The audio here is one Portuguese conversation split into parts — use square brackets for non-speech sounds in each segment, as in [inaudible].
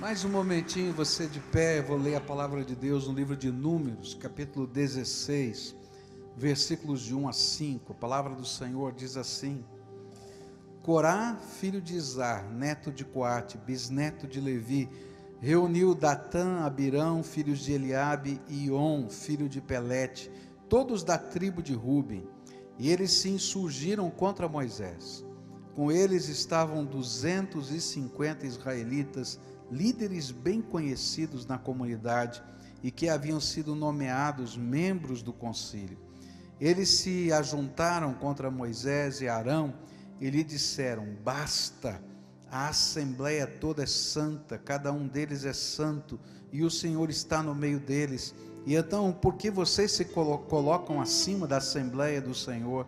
Mais um momentinho, você de pé, eu vou ler a palavra de Deus no livro de Números, capítulo 16, versículos de 1 a 5. A palavra do Senhor diz assim: Corá, filho de Izar, neto de Coate, bisneto de Levi, reuniu Datã, Abirão, filhos de Eliabe, e On, filho de Pelete, todos da tribo de Ruben, e eles se insurgiram contra Moisés. Com eles estavam 250 israelitas líderes bem conhecidos na comunidade e que haviam sido nomeados membros do concílio. Eles se ajuntaram contra Moisés e Arão e lhe disseram: Basta, a assembleia toda é santa, cada um deles é santo e o Senhor está no meio deles. E então, por que vocês se colocam acima da assembleia do Senhor?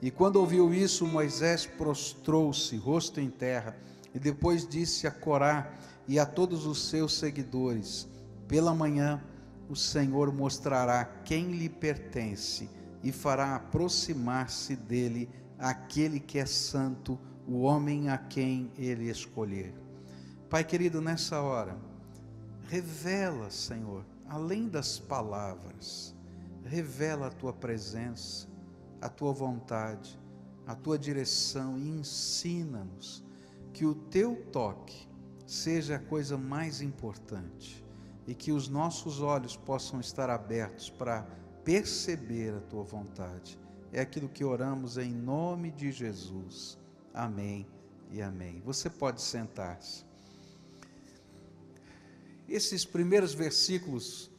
E quando ouviu isso, Moisés prostrou-se, rosto em terra, e depois disse a Corá: e a todos os seus seguidores: Pela manhã o Senhor mostrará quem lhe pertence e fará aproximar-se dele aquele que é santo, o homem a quem ele escolher. Pai querido, nessa hora, revela, Senhor, além das palavras, revela a tua presença, a tua vontade, a tua direção e ensina-nos que o teu toque seja a coisa mais importante e que os nossos olhos possam estar abertos para perceber a tua vontade. É aquilo que oramos em nome de Jesus. Amém e amém. Você pode sentar-se. Esses primeiros versículos,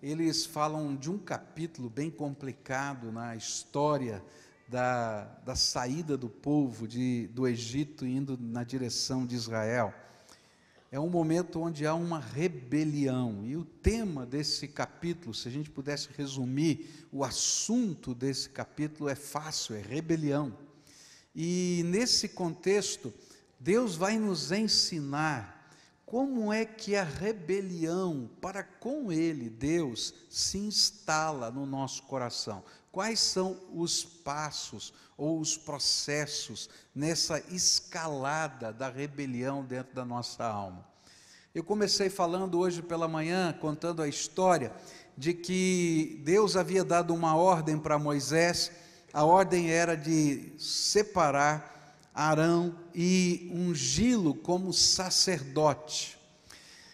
eles falam de um capítulo bem complicado na história da, da saída do povo de, do Egito indo na direção de Israel é um momento onde há uma rebelião. E o tema desse capítulo, se a gente pudesse resumir, o assunto desse capítulo é fácil, é rebelião. E nesse contexto, Deus vai nos ensinar como é que a rebelião para com Ele, Deus, se instala no nosso coração. Quais são os passos ou os processos nessa escalada da rebelião dentro da nossa alma? Eu comecei falando hoje pela manhã, contando a história de que Deus havia dado uma ordem para Moisés, a ordem era de separar Arão e ungí-lo como sacerdote.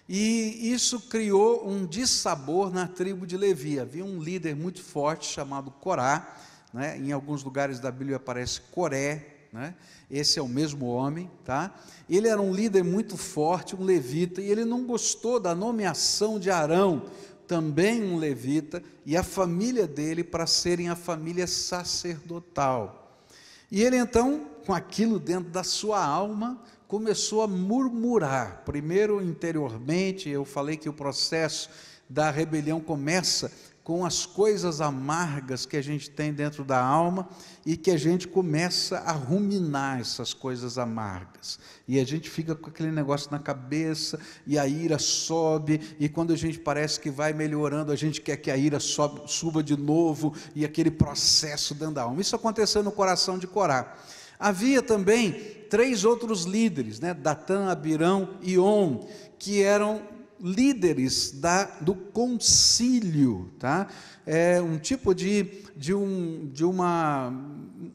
E isso criou um dissabor na tribo de Levi. Havia um líder muito forte chamado Corá, né? em alguns lugares da Bíblia aparece Coré, né? esse é o mesmo homem. Tá? Ele era um líder muito forte, um levita, e ele não gostou da nomeação de Arão, também um levita, e a família dele para serem a família sacerdotal. E ele então, com aquilo dentro da sua alma, começou a murmurar. Primeiro, interiormente, eu falei que o processo da rebelião começa com as coisas amargas que a gente tem dentro da alma e que a gente começa a ruminar essas coisas amargas. E a gente fica com aquele negócio na cabeça e a ira sobe, e quando a gente parece que vai melhorando, a gente quer que a ira sobe, suba de novo e aquele processo dentro da alma. Isso aconteceu no coração de Corá. Havia também três outros líderes, né, Datã, Abirão e On, que eram líderes da, do concílio, tá? É um tipo de, de, um, de uma,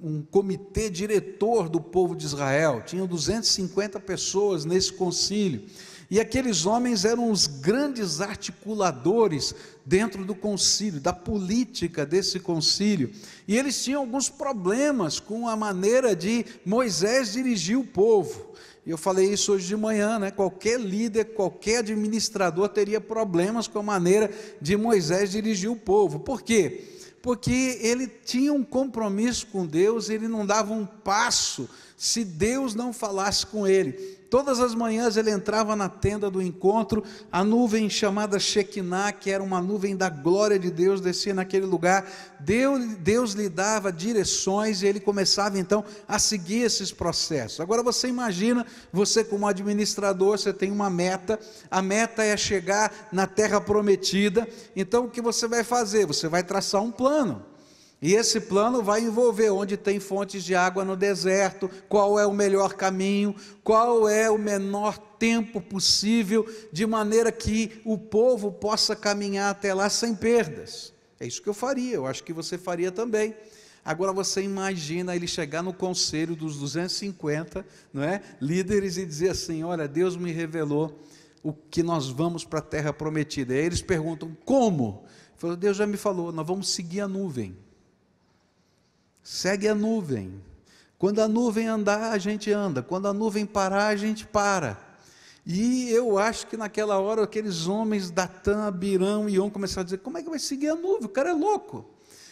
um comitê diretor do povo de Israel. Tinham 250 pessoas nesse concílio. E aqueles homens eram os grandes articuladores dentro do concílio, da política desse concílio. E eles tinham alguns problemas com a maneira de Moisés dirigir o povo. Eu falei isso hoje de manhã, né? Qualquer líder, qualquer administrador teria problemas com a maneira de Moisés dirigir o povo. Por quê? Porque ele tinha um compromisso com Deus, ele não dava um passo se Deus não falasse com ele. Todas as manhãs ele entrava na tenda do encontro, a nuvem chamada Shekinah, que era uma nuvem da glória de Deus, descia naquele lugar. Deus, Deus lhe dava direções e ele começava então a seguir esses processos. Agora você imagina, você como administrador, você tem uma meta, a meta é chegar na terra prometida. Então o que você vai fazer? Você vai traçar um plano. E esse plano vai envolver onde tem fontes de água no deserto, qual é o melhor caminho, qual é o menor tempo possível, de maneira que o povo possa caminhar até lá sem perdas. É isso que eu faria, eu acho que você faria também. Agora você imagina ele chegar no conselho dos 250 não é? líderes e dizer assim: Olha, Deus me revelou o que nós vamos para a terra prometida. E aí eles perguntam: Como? Ele falou, Deus já me falou, nós vamos seguir a nuvem. Segue a nuvem. Quando a nuvem andar, a gente anda. Quando a nuvem parar, a gente para. E eu acho que naquela hora aqueles homens Datan, Birão e Ion começaram a dizer: como é que vai seguir a nuvem? O cara é louco.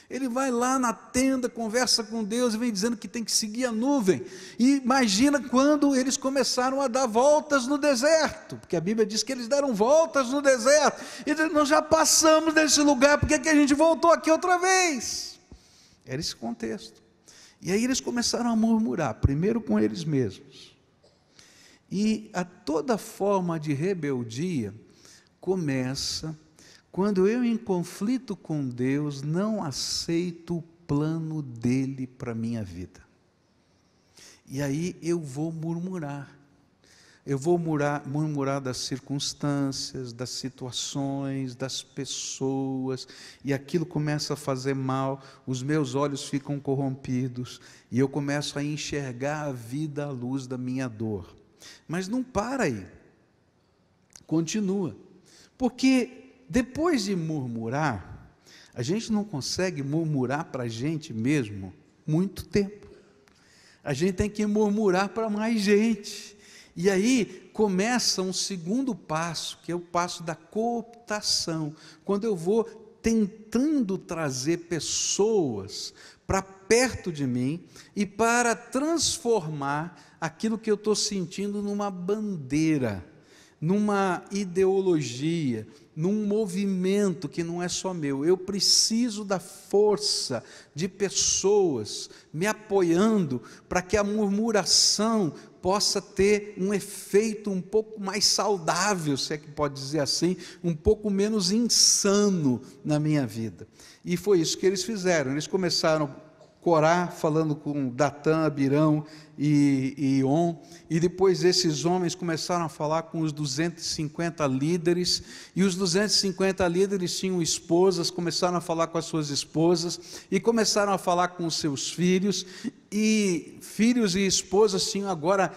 Ele vai lá na tenda, conversa com Deus e vem dizendo que tem que seguir a nuvem. E imagina quando eles começaram a dar voltas no deserto, porque a Bíblia diz que eles deram voltas no deserto. E nós já passamos desse lugar, por que a gente voltou aqui outra vez? Era esse contexto. E aí eles começaram a murmurar, primeiro com eles mesmos. E a toda forma de rebeldia começa quando eu, em conflito com Deus, não aceito o plano dele para a minha vida. E aí eu vou murmurar. Eu vou murmurar, murmurar das circunstâncias, das situações, das pessoas, e aquilo começa a fazer mal, os meus olhos ficam corrompidos, e eu começo a enxergar a vida à luz da minha dor. Mas não para aí, continua, porque depois de murmurar, a gente não consegue murmurar para a gente mesmo muito tempo. A gente tem que murmurar para mais gente. E aí começa um segundo passo, que é o passo da cooptação, quando eu vou tentando trazer pessoas para perto de mim e para transformar aquilo que eu estou sentindo numa bandeira numa ideologia, num movimento que não é só meu. Eu preciso da força de pessoas me apoiando para que a murmuração possa ter um efeito um pouco mais saudável, se é que pode dizer assim, um pouco menos insano na minha vida. E foi isso que eles fizeram. Eles começaram Corá falando com Datã, Abirão e, e On, e depois esses homens começaram a falar com os 250 líderes, e os 250 líderes tinham esposas, começaram a falar com as suas esposas, e começaram a falar com os seus filhos, e filhos e esposas tinham agora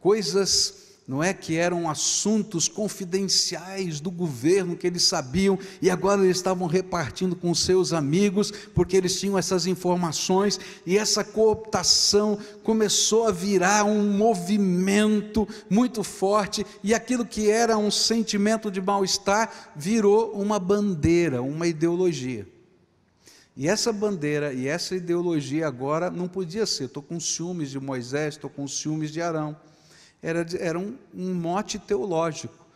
coisas não é que eram assuntos confidenciais do governo que eles sabiam e agora eles estavam repartindo com seus amigos porque eles tinham essas informações e essa cooptação começou a virar um movimento muito forte e aquilo que era um sentimento de mal-estar virou uma bandeira, uma ideologia. E essa bandeira e essa ideologia agora não podia ser: estou com ciúmes de Moisés, estou com ciúmes de Arão era, era um, um mote teológico.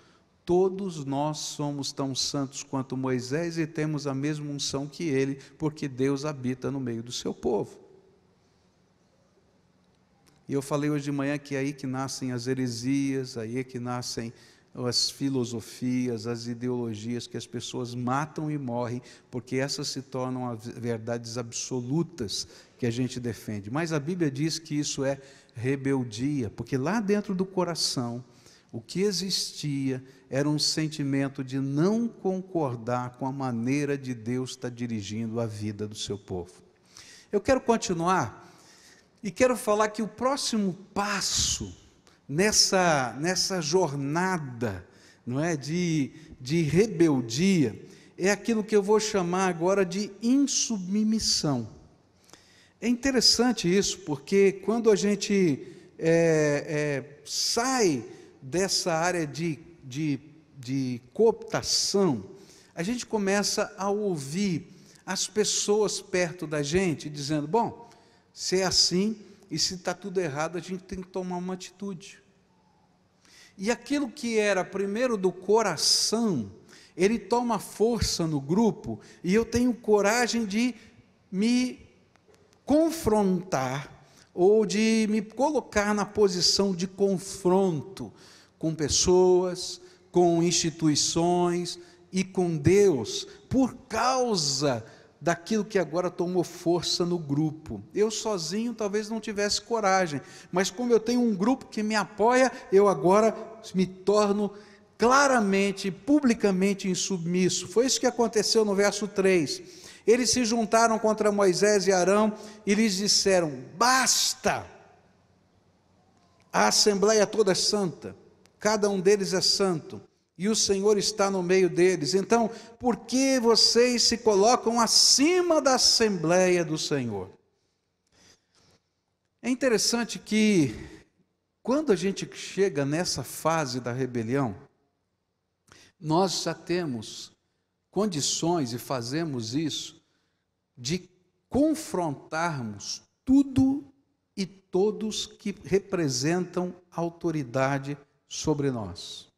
Todos nós somos tão santos quanto Moisés e temos a mesma unção que ele, porque Deus habita no meio do seu povo. E eu falei hoje de manhã que é aí que nascem as heresias, aí é que nascem as filosofias, as ideologias que as pessoas matam e morrem, porque essas se tornam verdades absolutas que a gente defende. Mas a Bíblia diz que isso é rebeldia, porque lá dentro do coração o que existia era um sentimento de não concordar com a maneira de Deus estar tá dirigindo a vida do seu povo. Eu quero continuar e quero falar que o próximo passo nessa, nessa jornada não é de, de rebeldia é aquilo que eu vou chamar agora de insubmissão. É interessante isso, porque quando a gente é, é, sai dessa área de, de, de cooptação, a gente começa a ouvir as pessoas perto da gente dizendo: bom, se é assim e se está tudo errado, a gente tem que tomar uma atitude. E aquilo que era primeiro do coração, ele toma força no grupo, e eu tenho coragem de me confrontar ou de me colocar na posição de confronto com pessoas, com instituições e com Deus, por causa daquilo que agora tomou força no grupo. Eu sozinho talvez não tivesse coragem, mas como eu tenho um grupo que me apoia, eu agora me torno claramente, publicamente insubmisso. Foi isso que aconteceu no verso 3 eles se juntaram contra Moisés e Arão e lhes disseram: Basta! A assembleia toda é santa, cada um deles é santo, e o Senhor está no meio deles. Então, por que vocês se colocam acima da assembleia do Senhor? É interessante que, quando a gente chega nessa fase da rebelião, nós já temos condições e fazemos isso de confrontarmos tudo e todos que representam autoridade sobre nós.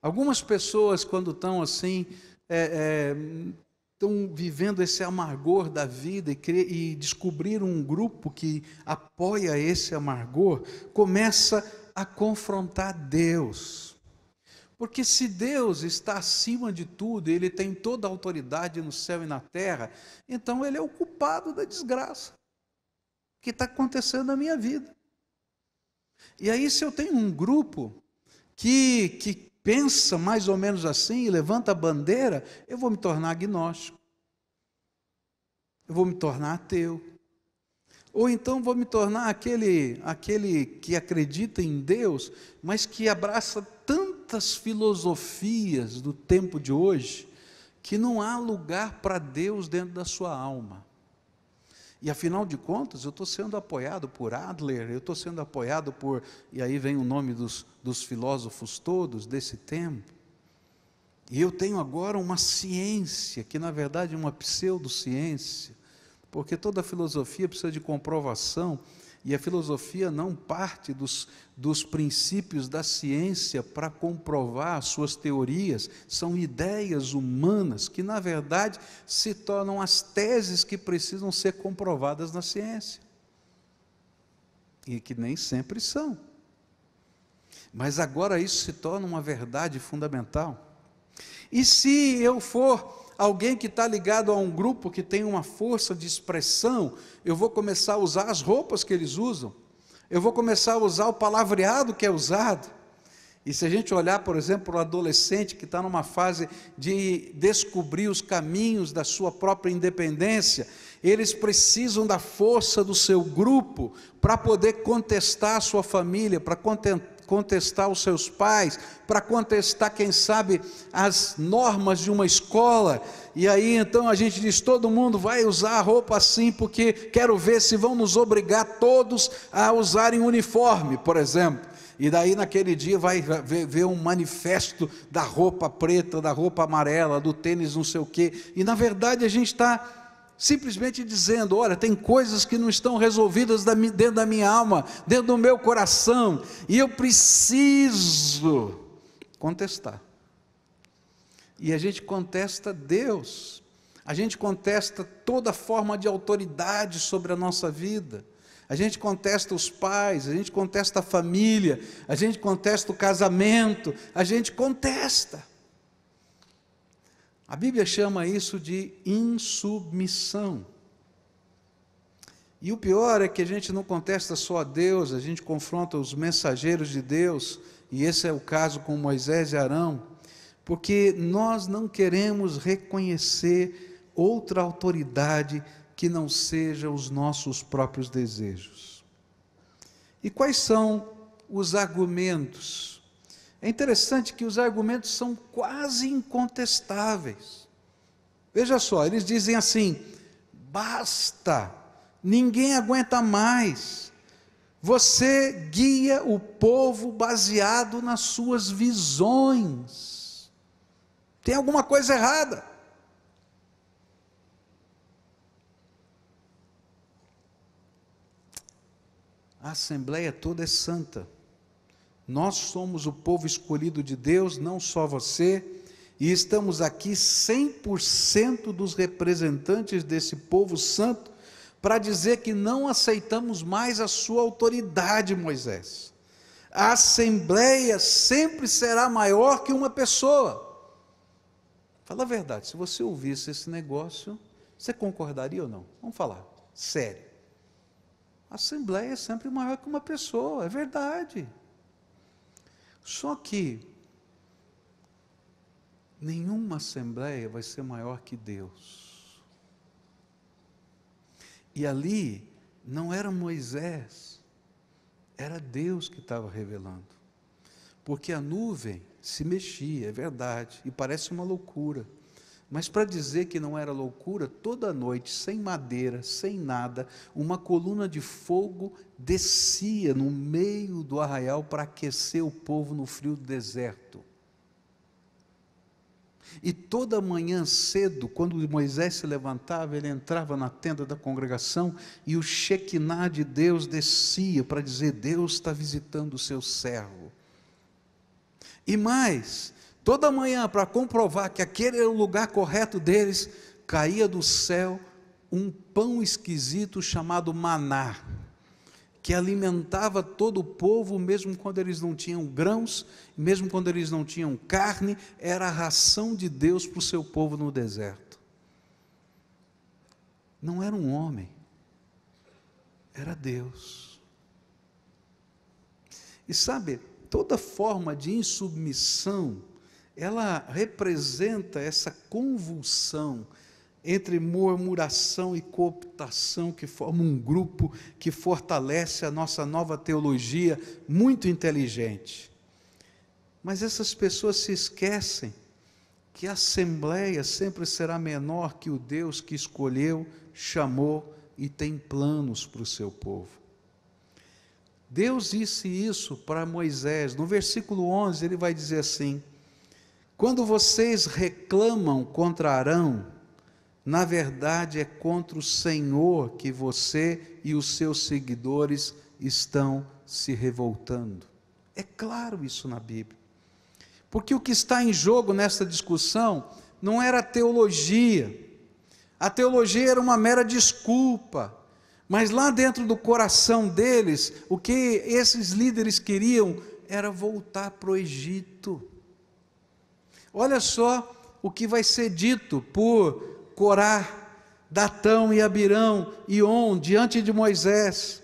Algumas pessoas, quando estão assim, é, é, estão vivendo esse amargor da vida e, cre... e descobrir um grupo que apoia esse amargor, começa a confrontar Deus. Porque se Deus está acima de tudo, ele tem toda a autoridade no céu e na terra, então ele é o culpado da desgraça que está acontecendo na minha vida. E aí, se eu tenho um grupo que, que pensa mais ou menos assim e levanta a bandeira, eu vou me tornar agnóstico, eu vou me tornar ateu, ou então vou me tornar aquele, aquele que acredita em Deus, mas que abraça tantas filosofias do tempo de hoje, que não há lugar para Deus dentro da sua alma. E afinal de contas, eu estou sendo apoiado por Adler, eu estou sendo apoiado por. E aí vem o nome dos, dos filósofos todos desse tempo. E eu tenho agora uma ciência, que na verdade é uma pseudociência, porque toda filosofia precisa de comprovação, e a filosofia não parte dos, dos princípios da ciência para comprovar suas teorias, são ideias humanas que, na verdade, se tornam as teses que precisam ser comprovadas na ciência. E que nem sempre são. Mas agora isso se torna uma verdade fundamental. E se eu for alguém que está ligado a um grupo que tem uma força de expressão, eu vou começar a usar as roupas que eles usam, eu vou começar a usar o palavreado que é usado. E se a gente olhar, por exemplo, o adolescente que está numa fase de descobrir os caminhos da sua própria independência, eles precisam da força do seu grupo para poder contestar a sua família, para contestar os seus pais, para contestar, quem sabe, as normas de uma escola. E aí então a gente diz: todo mundo vai usar a roupa assim, porque quero ver se vão nos obrigar todos a usarem uniforme, por exemplo. E daí naquele dia vai ver, um manifesto da roupa preta, da roupa amarela, do tênis não sei o quê. E na verdade a gente está simplesmente dizendo: Olha, tem coisas que não estão resolvidas dentro da minha alma, dentro do meu coração, e eu preciso contestar. E a gente contesta Deus, a gente contesta toda forma de autoridade sobre a nossa vida. A gente contesta os pais, a gente contesta a família, a gente contesta o casamento, a gente contesta. A Bíblia chama isso de insubmissão. E o pior é que a gente não contesta só a Deus, a gente confronta os mensageiros de Deus, e esse é o caso com Moisés e Arão, porque nós não queremos reconhecer outra autoridade que não seja os nossos próprios desejos. E quais são os argumentos é interessante que os argumentos são quase incontestáveis. Veja só, eles dizem assim: basta, ninguém aguenta mais. Você guia o povo baseado nas suas visões. Tem alguma coisa errada. A Assembleia toda é santa. Nós somos o povo escolhido de Deus, não só você, e estamos aqui 100% dos representantes desse povo santo para dizer que não aceitamos mais a sua autoridade, Moisés. A assembleia sempre será maior que uma pessoa. Fala a verdade, se você ouvisse esse negócio, você concordaria ou não? Vamos falar, sério. A assembleia é sempre maior que uma pessoa, é verdade. Só que nenhuma assembleia vai ser maior que Deus. E ali não era Moisés, era Deus que estava revelando. Porque a nuvem se mexia, é verdade, e parece uma loucura. Mas para dizer que não era loucura, toda noite, sem madeira, sem nada, uma coluna de fogo descia no meio do arraial para aquecer o povo no frio do deserto. E toda manhã cedo, quando Moisés se levantava, ele entrava na tenda da congregação e o Shekinah de Deus descia para dizer: Deus está visitando o seu servo. E mais, toda manhã para comprovar que aquele era o lugar correto deles, caía do céu um pão esquisito chamado maná, que alimentava todo o povo, mesmo quando eles não tinham grãos, mesmo quando eles não tinham carne, era a ração de Deus para o seu povo no deserto. Não era um homem, era Deus. E sabe, toda forma de insubmissão ela representa essa convulsão entre murmuração e cooptação que forma um grupo que fortalece a nossa nova teologia muito inteligente. Mas essas pessoas se esquecem que a assembleia sempre será menor que o Deus que escolheu, chamou e tem planos para o seu povo. Deus disse isso para Moisés, no versículo 11 ele vai dizer assim: quando vocês reclamam contra Arão, na verdade é contra o Senhor que você e os seus seguidores estão se revoltando. É claro isso na Bíblia. Porque o que está em jogo nessa discussão não era a teologia. A teologia era uma mera desculpa. Mas lá dentro do coração deles, o que esses líderes queriam era voltar para o Egito. Olha só o que vai ser dito por Corá, Datão e Abirão e On diante de Moisés.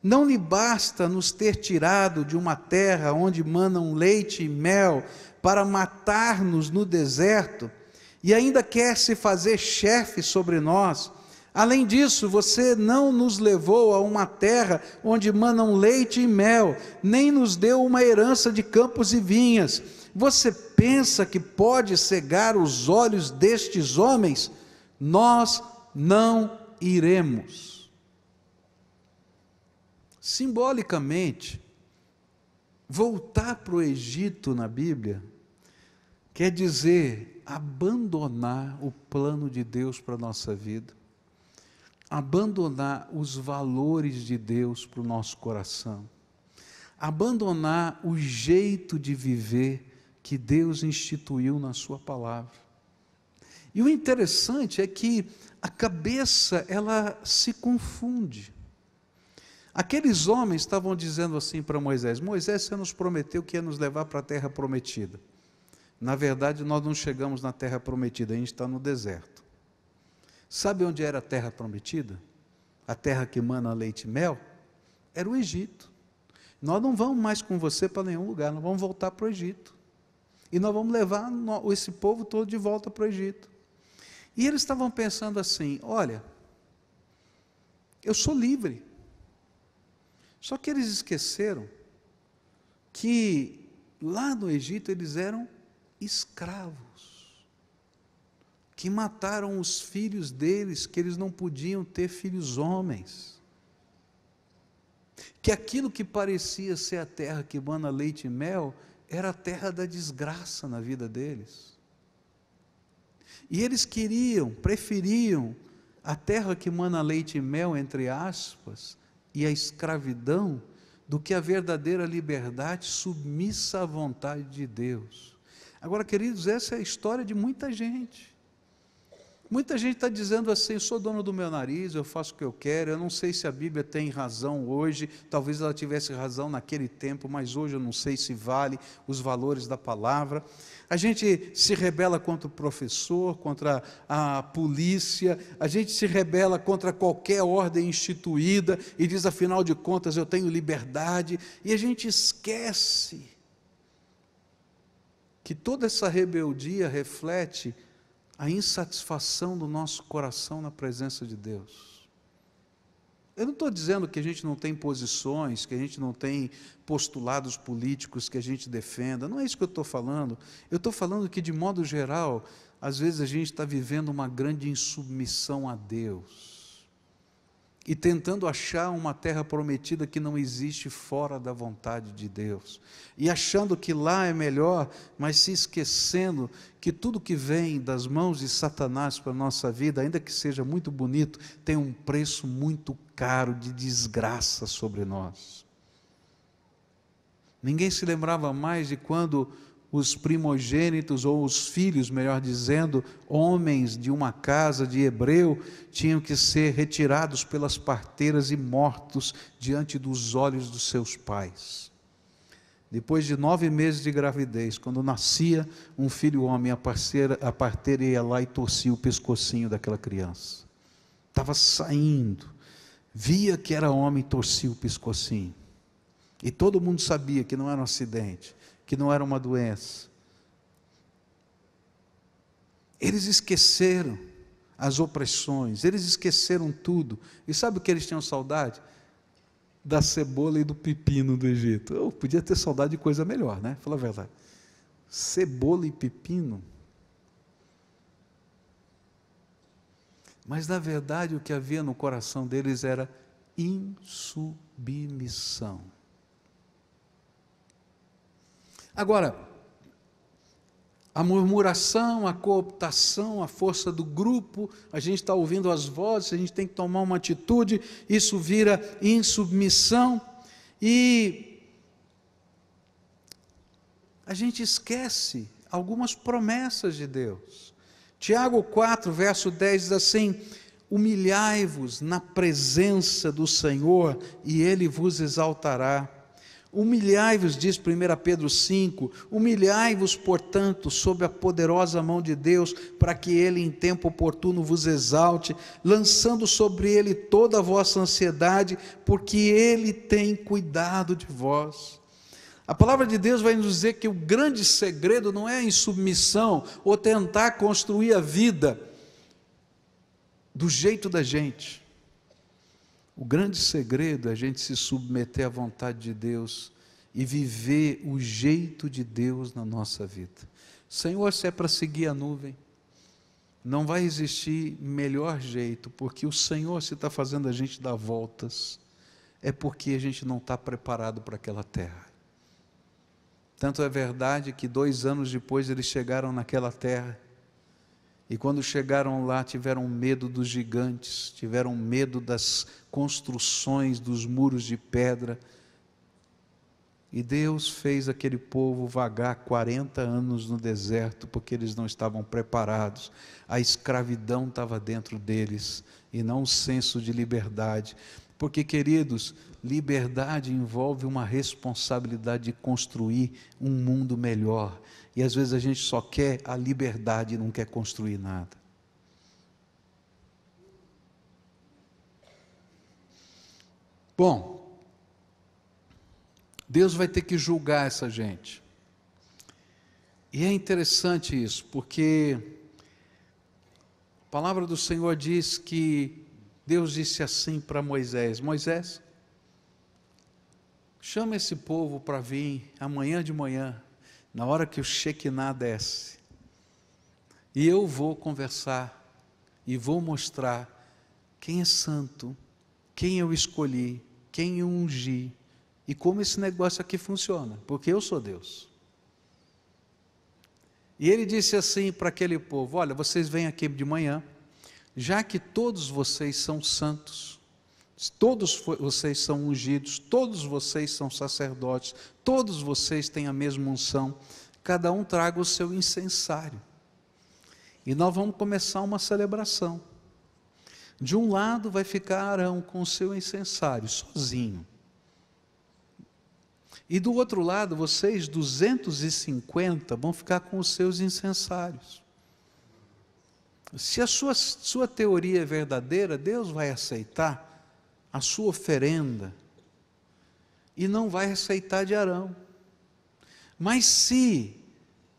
Não lhe basta nos ter tirado de uma terra onde manam leite e mel para matar-nos no deserto, e ainda quer se fazer chefe sobre nós. Além disso, você não nos levou a uma terra onde manam leite e mel, nem nos deu uma herança de campos e vinhas você pensa que pode cegar os olhos destes homens? Nós não iremos. Simbolicamente, voltar para o Egito na Bíblia quer dizer abandonar o plano de Deus para a nossa vida, abandonar os valores de Deus para o nosso coração, abandonar o jeito de viver que Deus instituiu na Sua palavra. E o interessante é que a cabeça ela se confunde. Aqueles homens estavam dizendo assim para Moisés: Moisés, você nos prometeu que ia nos levar para a terra prometida. Na verdade, nós não chegamos na terra prometida, a gente está no deserto. Sabe onde era a terra prometida? A terra que mana leite e mel? Era o Egito. Nós não vamos mais com você para nenhum lugar, nós vamos voltar para o Egito. E nós vamos levar esse povo todo de volta para o Egito. E eles estavam pensando assim: olha, eu sou livre. Só que eles esqueceram que lá no Egito eles eram escravos, que mataram os filhos deles, que eles não podiam ter filhos homens. Que aquilo que parecia ser a terra que mana leite e mel era a terra da desgraça na vida deles. E eles queriam, preferiam a terra que mana leite e mel, entre aspas, e a escravidão, do que a verdadeira liberdade submissa à vontade de Deus. Agora, queridos, essa é a história de muita gente. Muita gente está dizendo assim: eu sou dono do meu nariz, eu faço o que eu quero. Eu não sei se a Bíblia tem razão hoje, talvez ela tivesse razão naquele tempo, mas hoje eu não sei se vale os valores da palavra. A gente se rebela contra o professor, contra a polícia, a gente se rebela contra qualquer ordem instituída e diz: afinal de contas, eu tenho liberdade. E a gente esquece que toda essa rebeldia reflete a insatisfação do nosso coração na presença de Deus. Eu não estou dizendo que a gente não tem posições, que a gente não tem postulados políticos que a gente defenda, não é isso que eu estou falando. Eu estou falando que, de modo geral, às vezes a gente está vivendo uma grande insubmissão a Deus e tentando achar uma terra prometida que não existe fora da vontade de Deus, e achando que lá é melhor, mas se esquecendo que tudo que vem das mãos de Satanás para a nossa vida, ainda que seja muito bonito, tem um preço muito caro de desgraça sobre nós. Ninguém se lembrava mais de quando os primogênitos, ou os filhos, melhor dizendo, homens de uma casa de hebreu, tinham que ser retirados pelas parteiras e mortos diante dos olhos dos seus pais. Depois de nove meses de gravidez, quando nascia um filho homem, a, parceira, a parteira ia lá e torcia o pescocinho daquela criança. Estava saindo. Via que era homem e torcia o pescocinho. E todo mundo sabia que não era um acidente que não era uma doença. Eles esqueceram as opressões, eles esqueceram tudo. E sabe o que eles tinham saudade? Da cebola e do pepino do Egito. Eu podia ter saudade de coisa melhor, né? Fala a verdade. Cebola e pepino. Mas na verdade o que havia no coração deles era insubmissão. Agora, a murmuração, a cooptação, a força do grupo, a gente está ouvindo as vozes, a gente tem que tomar uma atitude, isso vira insubmissão e a gente esquece algumas promessas de Deus. Tiago 4, verso 10 diz assim: Humilhai-vos na presença do Senhor e ele vos exaltará. Humilhai-vos, diz 1 Pedro 5, humilhai-vos, portanto, sob a poderosa mão de Deus, para que Ele em tempo oportuno vos exalte, lançando sobre Ele toda a vossa ansiedade, porque Ele tem cuidado de vós. A palavra de Deus vai nos dizer que o grande segredo não é em submissão ou tentar construir a vida do jeito da gente o grande segredo é a gente se submeter à vontade de Deus e viver o jeito de Deus na nossa vida. Senhor, se é para seguir a nuvem, não vai existir melhor jeito, porque o Senhor, se está fazendo a gente dar voltas, é porque a gente não está preparado para aquela terra. Tanto é verdade que dois anos depois eles chegaram naquela terra e quando chegaram lá, tiveram medo dos gigantes, tiveram medo das construções, dos muros de pedra. E Deus fez aquele povo vagar 40 anos no deserto, porque eles não estavam preparados. A escravidão estava dentro deles, e não o senso de liberdade. Porque, queridos, liberdade envolve uma responsabilidade de construir um mundo melhor. E às vezes a gente só quer a liberdade e não quer construir nada. Bom, Deus vai ter que julgar essa gente. E é interessante isso, porque a palavra do Senhor diz que Deus disse assim para Moisés: Moisés, chama esse povo para vir amanhã de manhã na hora que o Shekinah desce, e eu vou conversar e vou mostrar quem é santo, quem eu escolhi, quem eu ungi e como esse negócio aqui funciona, porque eu sou Deus. E ele disse assim para aquele povo: Olha, vocês vêm aqui de manhã, já que todos vocês são santos, Todos vocês são ungidos, todos vocês são sacerdotes, todos vocês têm a mesma unção. Cada um traga o seu incensário. E nós vamos começar uma celebração. De um lado vai ficar Arão com o seu incensário, sozinho. E do outro lado, vocês 250 vão ficar com os seus incensários. Se a sua, sua teoria é verdadeira, Deus vai aceitar a sua oferenda e não vai aceitar de Arão. Mas se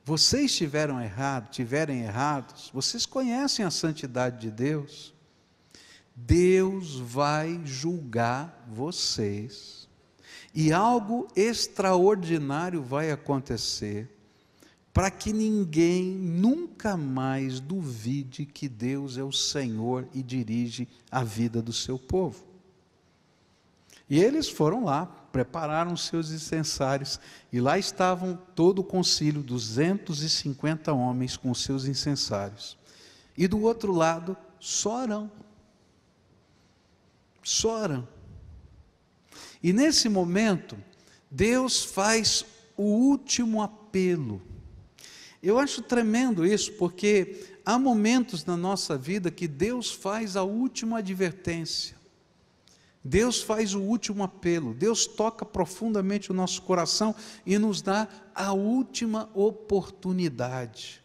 vocês tiveram errado, tiverem errados, vocês conhecem a santidade de Deus. Deus vai julgar vocês. E algo extraordinário vai acontecer para que ninguém nunca mais duvide que Deus é o Senhor e dirige a vida do seu povo. E eles foram lá, prepararam seus incensários, e lá estavam todo o concílio, 250 homens com seus incensários. E do outro lado, só Arão. Só Arão. E nesse momento, Deus faz o último apelo. Eu acho tremendo isso, porque há momentos na nossa vida que Deus faz a última advertência. Deus faz o último apelo, Deus toca profundamente o nosso coração e nos dá a última oportunidade.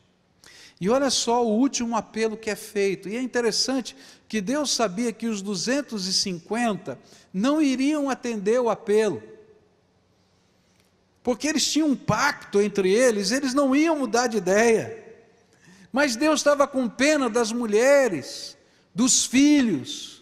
E olha só o último apelo que é feito. E é interessante que Deus sabia que os 250 não iriam atender o apelo. Porque eles tinham um pacto entre eles, eles não iam mudar de ideia. Mas Deus estava com pena das mulheres, dos filhos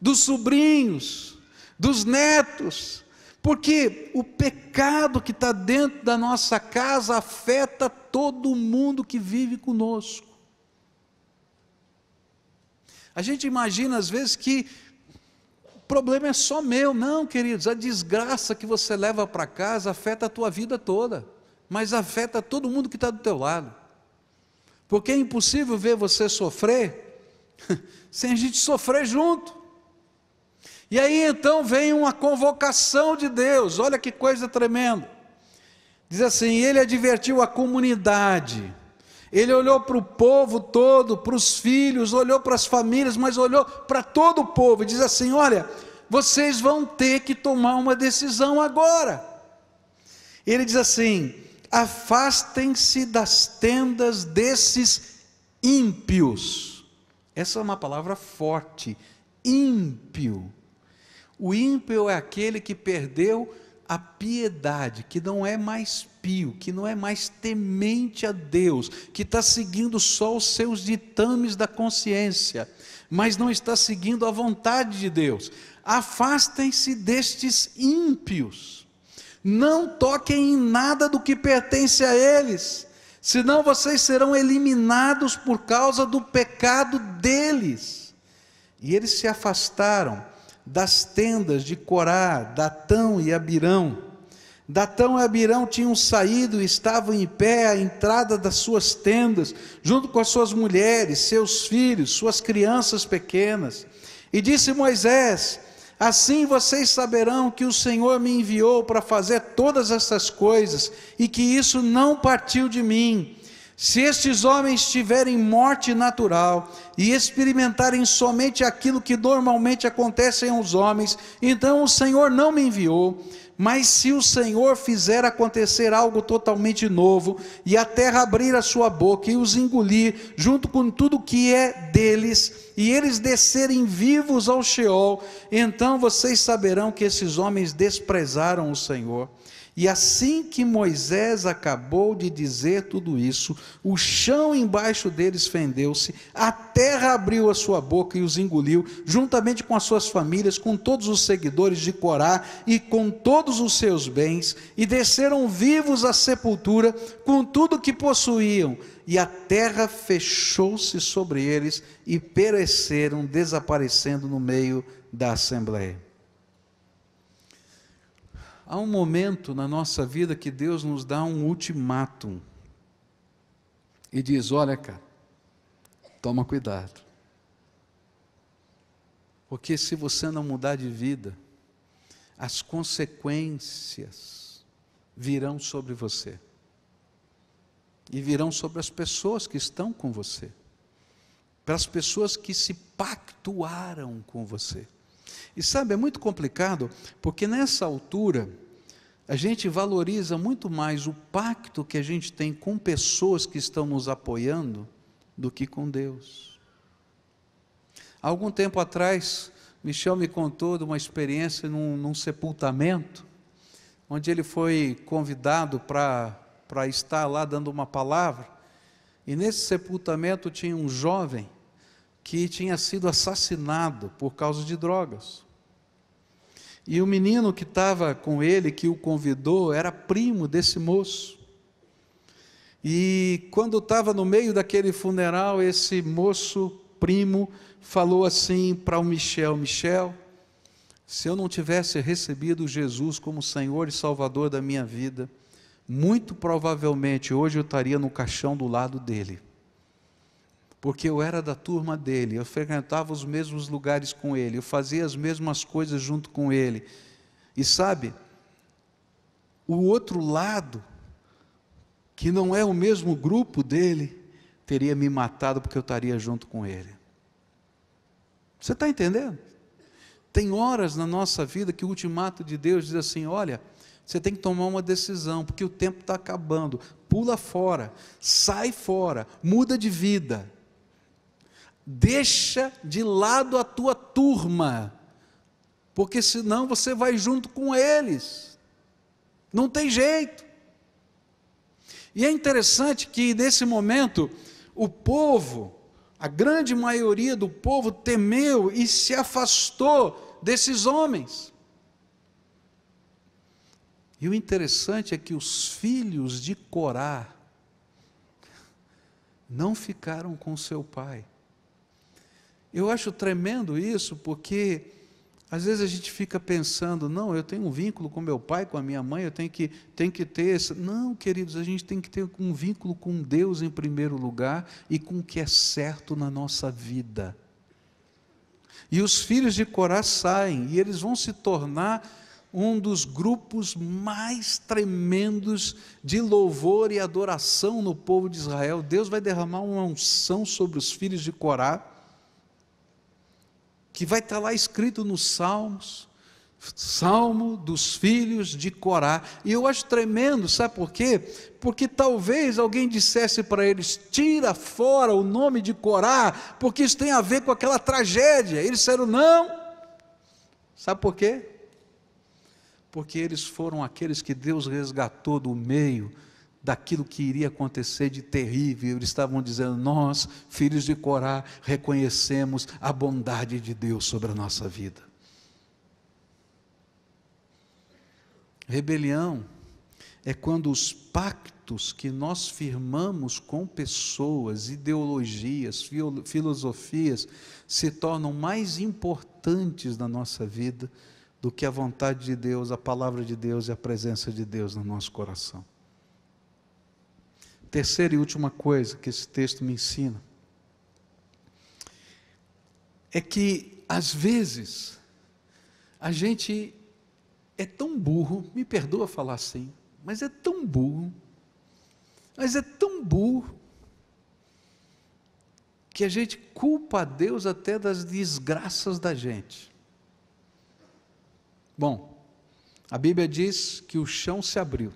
dos sobrinhos, dos netos, porque o pecado que está dentro da nossa casa afeta todo mundo que vive conosco. A gente imagina às vezes que o problema é só meu, não, queridos, a desgraça que você leva para casa afeta a tua vida toda, mas afeta todo mundo que está do teu lado. Porque é impossível ver você sofrer [laughs] sem a gente sofrer junto. E aí então vem uma convocação de Deus, olha que coisa tremenda. Diz assim: ele advertiu a comunidade, ele olhou para o povo todo, para os filhos, olhou para as famílias, mas olhou para todo o povo e diz assim: olha, vocês vão ter que tomar uma decisão agora. Ele diz assim: afastem-se das tendas desses ímpios. Essa é uma palavra forte, ímpio. O ímpio é aquele que perdeu a piedade, que não é mais pio, que não é mais temente a Deus, que está seguindo só os seus ditames da consciência, mas não está seguindo a vontade de Deus. Afastem-se destes ímpios, não toquem em nada do que pertence a eles, senão vocês serão eliminados por causa do pecado deles. E eles se afastaram das tendas de Corá, Datão e Abirão. Datão e Abirão tinham saído e estavam em pé à entrada das suas tendas, junto com as suas mulheres, seus filhos, suas crianças pequenas. E disse Moisés: Assim vocês saberão que o Senhor me enviou para fazer todas essas coisas e que isso não partiu de mim se estes homens tiverem morte natural e experimentarem somente aquilo que normalmente acontece aos homens, então o Senhor não me enviou. Mas se o Senhor fizer acontecer algo totalmente novo, e a terra abrir a sua boca e os engolir, junto com tudo que é deles, e eles descerem vivos ao Sheol, então vocês saberão que esses homens desprezaram o Senhor. E assim que Moisés acabou de dizer tudo isso, o chão embaixo deles fendeu-se, a terra abriu a sua boca e os engoliu, juntamente com as suas famílias, com todos os seguidores de Corá e com todos os seus bens, e desceram vivos à sepultura com tudo que possuíam, e a terra fechou-se sobre eles e pereceram, desaparecendo no meio da assembleia. Há um momento na nossa vida que Deus nos dá um ultimátum e diz: Olha, cara, toma cuidado. Porque se você não mudar de vida, as consequências virão sobre você e virão sobre as pessoas que estão com você, para as pessoas que se pactuaram com você. E sabe, é muito complicado, porque nessa altura a gente valoriza muito mais o pacto que a gente tem com pessoas que estão nos apoiando do que com Deus. Há algum tempo atrás, Michel me contou de uma experiência num, num sepultamento, onde ele foi convidado para estar lá dando uma palavra, e nesse sepultamento tinha um jovem que tinha sido assassinado por causa de drogas. E o menino que estava com ele, que o convidou, era primo desse moço. E quando estava no meio daquele funeral, esse moço primo falou assim para o Michel: Michel, se eu não tivesse recebido Jesus como Senhor e Salvador da minha vida, muito provavelmente hoje eu estaria no caixão do lado dele porque eu era da turma dele, eu frequentava os mesmos lugares com ele, eu fazia as mesmas coisas junto com ele. E sabe, o outro lado, que não é o mesmo grupo dele, teria me matado porque eu estaria junto com ele. Você está entendendo? Tem horas na nossa vida que o ultimato de Deus diz assim: olha, você tem que tomar uma decisão, porque o tempo está acabando. Pula fora, sai fora, muda de vida. Deixa de lado a tua turma, porque senão você vai junto com eles. Não tem jeito. E é interessante que nesse momento o povo, a grande maioria do povo temeu e se afastou desses homens. E o interessante é que os filhos de Corá não ficaram com seu pai. Eu acho tremendo isso, porque às vezes a gente fica pensando, não, eu tenho um vínculo com meu pai, com a minha mãe, eu tenho que, tenho que ter esse. Não, queridos, a gente tem que ter um vínculo com Deus em primeiro lugar e com o que é certo na nossa vida. E os filhos de Corá saem, e eles vão se tornar um dos grupos mais tremendos de louvor e adoração no povo de Israel. Deus vai derramar uma unção sobre os filhos de Corá que vai estar tá lá escrito nos Salmos, Salmo dos filhos de Corá. E eu acho tremendo, sabe por quê? Porque talvez alguém dissesse para eles: tira fora o nome de Corá, porque isso tem a ver com aquela tragédia. Eles disseram: não. Sabe por quê? Porque eles foram aqueles que Deus resgatou do meio daquilo que iria acontecer de terrível. Eles estavam dizendo: Nós, filhos de Corá, reconhecemos a bondade de Deus sobre a nossa vida. Rebelião é quando os pactos que nós firmamos com pessoas, ideologias, filosofias, se tornam mais importantes na nossa vida do que a vontade de Deus, a palavra de Deus e a presença de Deus no nosso coração. Terceira e última coisa que esse texto me ensina é que, às vezes, a gente é tão burro, me perdoa falar assim, mas é tão burro, mas é tão burro, que a gente culpa a Deus até das desgraças da gente. Bom, a Bíblia diz que o chão se abriu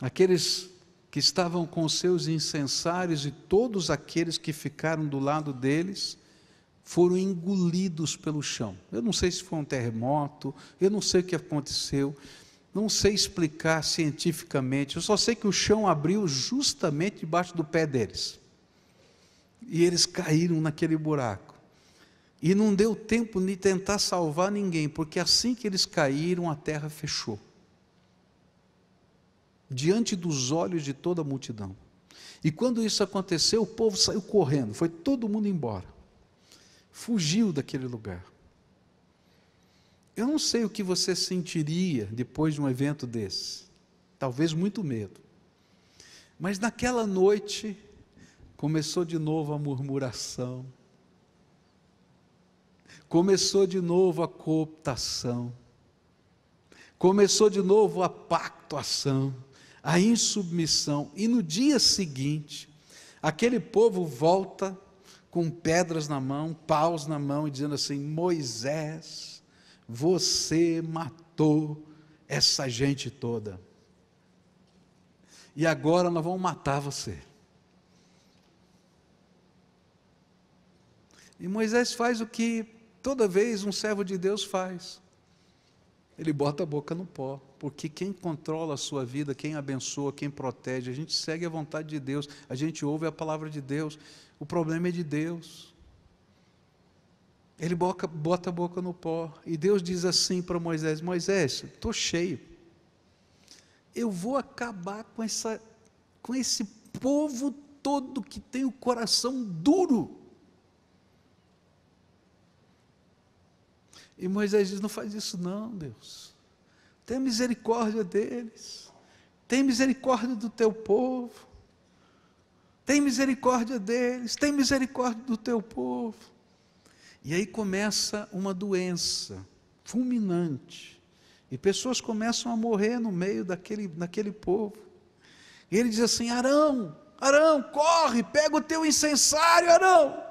aqueles que estavam com seus incensários e todos aqueles que ficaram do lado deles foram engolidos pelo chão. Eu não sei se foi um terremoto, eu não sei o que aconteceu, não sei explicar cientificamente, eu só sei que o chão abriu justamente debaixo do pé deles. E eles caíram naquele buraco. E não deu tempo de tentar salvar ninguém, porque assim que eles caíram, a terra fechou diante dos olhos de toda a multidão. E quando isso aconteceu, o povo saiu correndo, foi todo mundo embora. Fugiu daquele lugar. Eu não sei o que você sentiria depois de um evento desse. Talvez muito medo. Mas naquela noite começou de novo a murmuração. Começou de novo a cooptação. Começou de novo a pactuação a insubmissão. E no dia seguinte, aquele povo volta com pedras na mão, paus na mão, e dizendo assim: Moisés, você matou essa gente toda. E agora nós vamos matar você. E Moisés faz o que toda vez um servo de Deus faz ele bota a boca no pó, porque quem controla a sua vida, quem abençoa, quem protege, a gente segue a vontade de Deus, a gente ouve a palavra de Deus, o problema é de Deus. Ele bota a boca no pó, e Deus diz assim para Moisés: Moisés, estou cheio, eu vou acabar com, essa, com esse povo todo que tem o coração duro. E Moisés diz: Não faz isso, não, Deus. Tem misericórdia deles. Tem misericórdia do teu povo. Tem misericórdia deles. Tem misericórdia do teu povo. E aí começa uma doença fulminante. E pessoas começam a morrer no meio daquele, daquele povo. E ele diz assim: Arão, Arão, corre, pega o teu incensário, Arão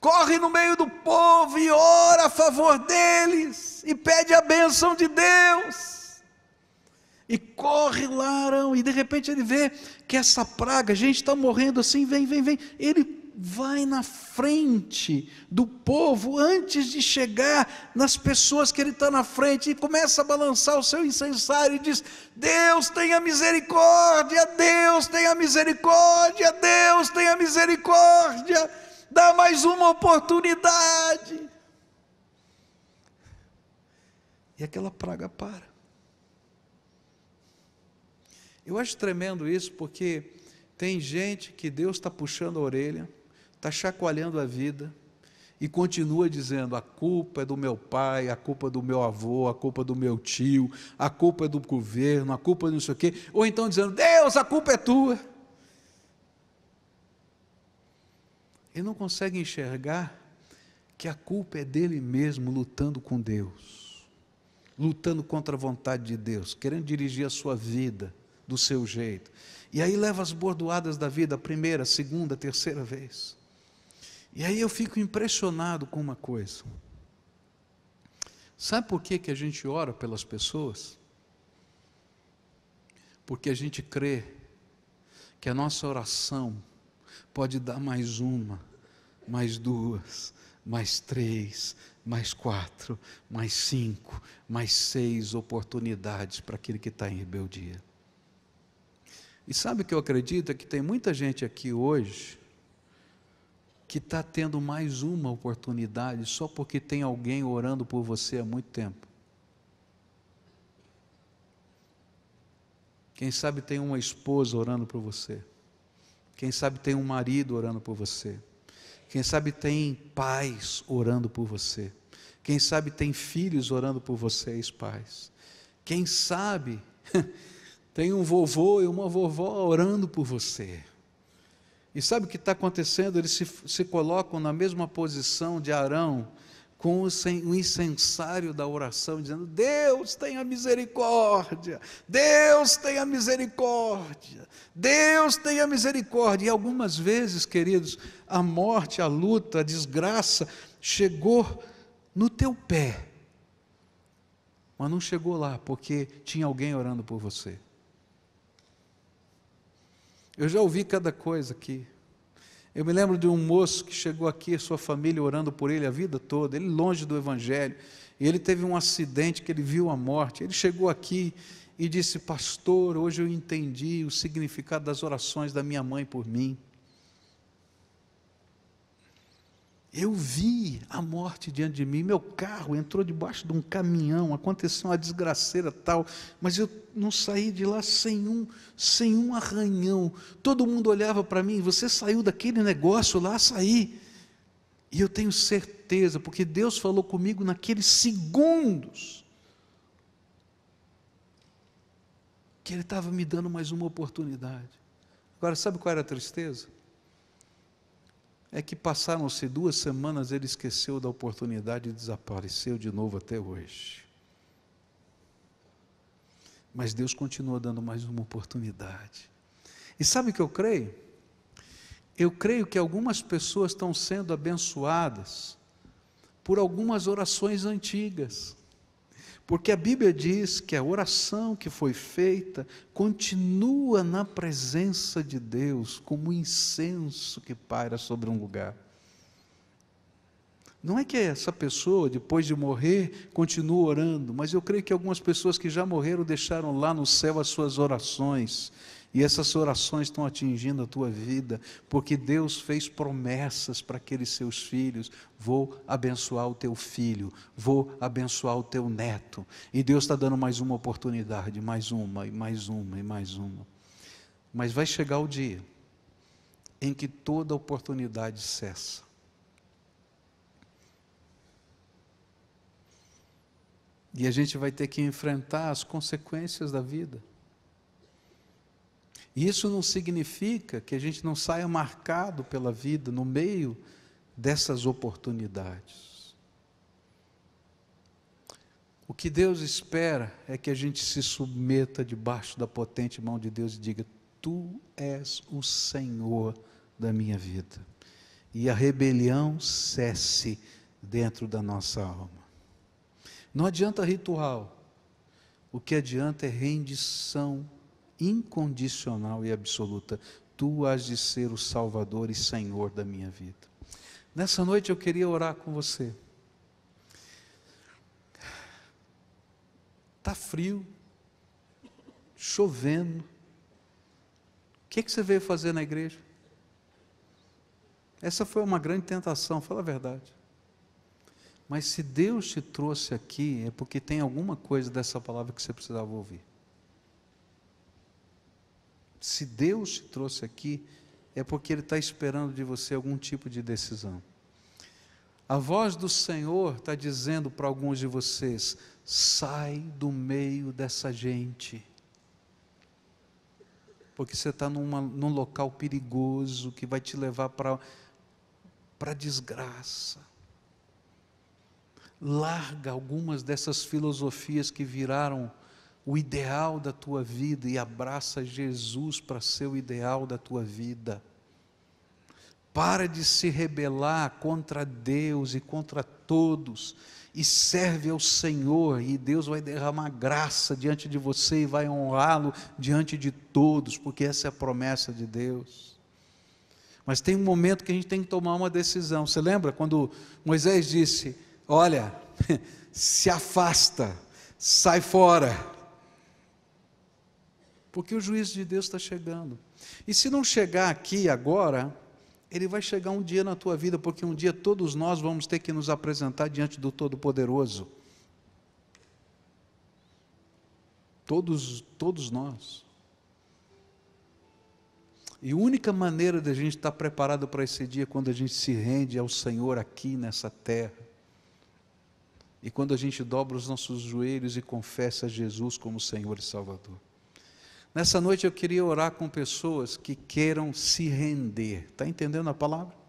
corre no meio do povo e ora a favor deles, e pede a bênção de Deus. E corre lá, Arão, e de repente ele vê que essa praga, gente está morrendo assim, vem, vem, vem. Ele vai na frente do povo antes de chegar nas pessoas que ele está na frente e começa a balançar o seu incensário e diz: Deus tenha misericórdia, Deus tenha misericórdia, Deus tenha misericórdia dá mais uma oportunidade. E aquela praga para. Eu acho tremendo isso porque tem gente que Deus está puxando a orelha, está chacoalhando a vida e continua dizendo: a culpa é do meu pai, a culpa é do meu avô, a culpa é do meu tio, a culpa é do governo, a culpa é não sei o quê. Ou então dizendo: Deus, a culpa é tua. Ele não consegue enxergar que a culpa é dele mesmo lutando com Deus, lutando contra a vontade de Deus, querendo dirigir a sua vida do seu jeito. E aí leva as bordoadas da vida, a primeira, a segunda, a terceira vez. E aí eu fico impressionado com uma coisa. Sabe por que, que a gente ora pelas pessoas? Porque a gente crê que a nossa oração pode dar mais uma, mais duas, mais três, mais quatro, mais cinco, mais seis oportunidades para aquele que está em rebeldia. E sabe o que eu acredito? É que tem muita gente aqui hoje que está tendo mais uma oportunidade só porque tem alguém orando por você há muito tempo. Quem sabe tem uma esposa orando por você. Quem sabe tem um marido orando por você. Quem sabe tem pais orando por você. Quem sabe tem filhos orando por vocês, pais. Quem sabe [laughs] tem um vovô e uma vovó orando por você. E sabe o que está acontecendo? Eles se, se colocam na mesma posição de Arão com o incensário da oração, dizendo: Deus tenha misericórdia, Deus tenha misericórdia, Deus tenha misericórdia. E algumas vezes, queridos, a morte, a luta, a desgraça chegou no teu pé, mas não chegou lá porque tinha alguém orando por você. Eu já ouvi cada coisa aqui. Eu me lembro de um moço que chegou aqui, sua família orando por ele a vida toda, ele longe do Evangelho, e ele teve um acidente que ele viu a morte. Ele chegou aqui e disse: Pastor, hoje eu entendi o significado das orações da minha mãe por mim. Eu vi a morte diante de mim, meu carro entrou debaixo de um caminhão, aconteceu uma desgraceira tal, mas eu não saí de lá sem um, sem um arranhão. Todo mundo olhava para mim, você saiu daquele negócio lá, saí. E eu tenho certeza, porque Deus falou comigo naqueles segundos, que Ele estava me dando mais uma oportunidade. Agora, sabe qual era a tristeza? é que passaram-se duas semanas, ele esqueceu da oportunidade e desapareceu de novo até hoje. Mas Deus continua dando mais uma oportunidade. E sabe o que eu creio? Eu creio que algumas pessoas estão sendo abençoadas por algumas orações antigas. Porque a Bíblia diz que a oração que foi feita continua na presença de Deus, como incenso que paira sobre um lugar. Não é que essa pessoa, depois de morrer, continua orando, mas eu creio que algumas pessoas que já morreram deixaram lá no céu as suas orações. E essas orações estão atingindo a tua vida, porque Deus fez promessas para aqueles seus filhos: vou abençoar o teu filho, vou abençoar o teu neto. E Deus está dando mais uma oportunidade, mais uma, e mais uma, e mais uma. Mas vai chegar o dia em que toda oportunidade cessa. E a gente vai ter que enfrentar as consequências da vida. Isso não significa que a gente não saia marcado pela vida no meio dessas oportunidades. O que Deus espera é que a gente se submeta debaixo da potente mão de Deus e diga: Tu és o Senhor da minha vida. E a rebelião cesse dentro da nossa alma. Não adianta ritual. O que adianta é rendição incondicional e absoluta. Tu has de ser o Salvador e Senhor da minha vida. Nessa noite eu queria orar com você. Está frio, chovendo. O que, é que você veio fazer na igreja? Essa foi uma grande tentação, fala a verdade. Mas se Deus te trouxe aqui, é porque tem alguma coisa dessa palavra que você precisava ouvir. Se Deus te trouxe aqui, é porque Ele está esperando de você algum tipo de decisão. A voz do Senhor está dizendo para alguns de vocês: sai do meio dessa gente, porque você está num local perigoso que vai te levar para desgraça. Larga algumas dessas filosofias que viraram o ideal da tua vida e abraça Jesus para ser o ideal da tua vida. Para de se rebelar contra Deus e contra todos e serve ao Senhor, e Deus vai derramar graça diante de você e vai honrá-lo diante de todos, porque essa é a promessa de Deus. Mas tem um momento que a gente tem que tomar uma decisão. Você lembra quando Moisés disse: Olha, [laughs] se afasta, sai fora, porque o juízo de Deus está chegando. E se não chegar aqui agora, ele vai chegar um dia na tua vida, porque um dia todos nós vamos ter que nos apresentar diante do Todo-Poderoso. Todos, todos nós. E a única maneira de a gente estar preparado para esse dia é quando a gente se rende ao Senhor aqui nessa terra. E quando a gente dobra os nossos joelhos e confessa Jesus como Senhor e Salvador. Nessa noite eu queria orar com pessoas que queiram se render. Está entendendo a palavra?